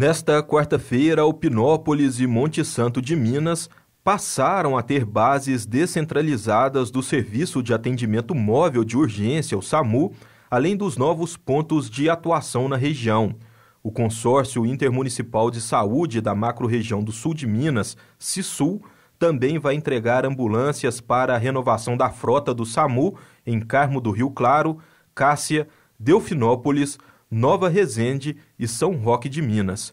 Nesta quarta-feira, Alpinópolis e Monte Santo de Minas passaram a ter bases descentralizadas do Serviço de Atendimento Móvel de Urgência, o SAMU, além dos novos pontos de atuação na região. O Consórcio Intermunicipal de Saúde da Macro-Região do Sul de Minas, CISUL, também vai entregar ambulâncias para a renovação da frota do SAMU em Carmo do Rio Claro, Cássia, Delfinópolis, Nova Resende e São Roque de Minas.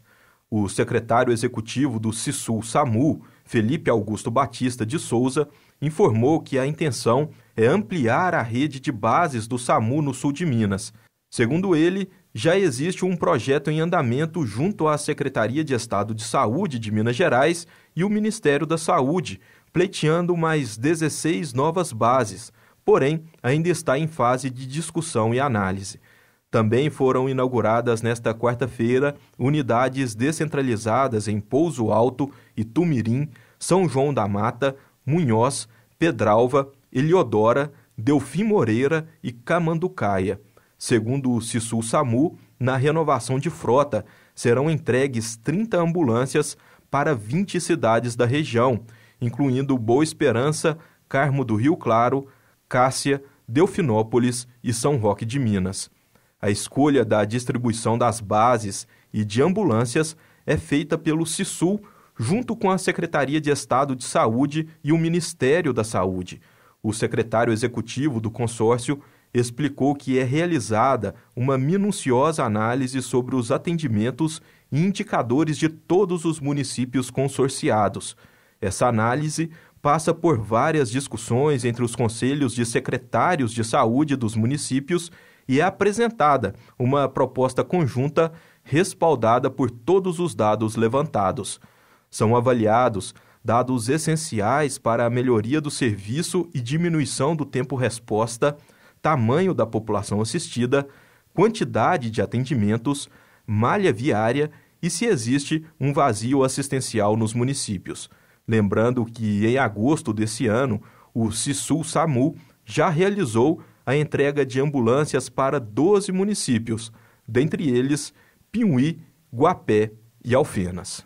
O secretário executivo do Cisul-SAMU, Felipe Augusto Batista de Souza, informou que a intenção é ampliar a rede de bases do SAMU no sul de Minas. Segundo ele, já existe um projeto em andamento junto à Secretaria de Estado de Saúde de Minas Gerais e o Ministério da Saúde, pleiteando mais 16 novas bases, porém ainda está em fase de discussão e análise. Também foram inauguradas nesta quarta-feira unidades descentralizadas em Pouso Alto, Itumirim, São João da Mata, Munhoz, Pedralva, Eliodora, Delfim Moreira e Camanducaia. Segundo o Sisu SAMU, na renovação de frota serão entregues 30 ambulâncias para 20 cidades da região, incluindo Boa Esperança, Carmo do Rio Claro, Cássia, Delfinópolis e São Roque de Minas. A escolha da distribuição das bases e de ambulâncias é feita pelo SISUL, junto com a Secretaria de Estado de Saúde e o Ministério da Saúde. O secretário executivo do consórcio explicou que é realizada uma minuciosa análise sobre os atendimentos e indicadores de todos os municípios consorciados. Essa análise passa por várias discussões entre os conselhos de secretários de saúde dos municípios e é apresentada uma proposta conjunta respaldada por todos os dados levantados. São avaliados dados essenciais para a melhoria do serviço e diminuição do tempo-resposta, tamanho da população assistida, quantidade de atendimentos, malha viária e se existe um vazio assistencial nos municípios. Lembrando que em agosto desse ano, o SISU SAMU já realizou a entrega de ambulâncias para 12 municípios, dentre eles Pinhuí, Guapé e Alfenas.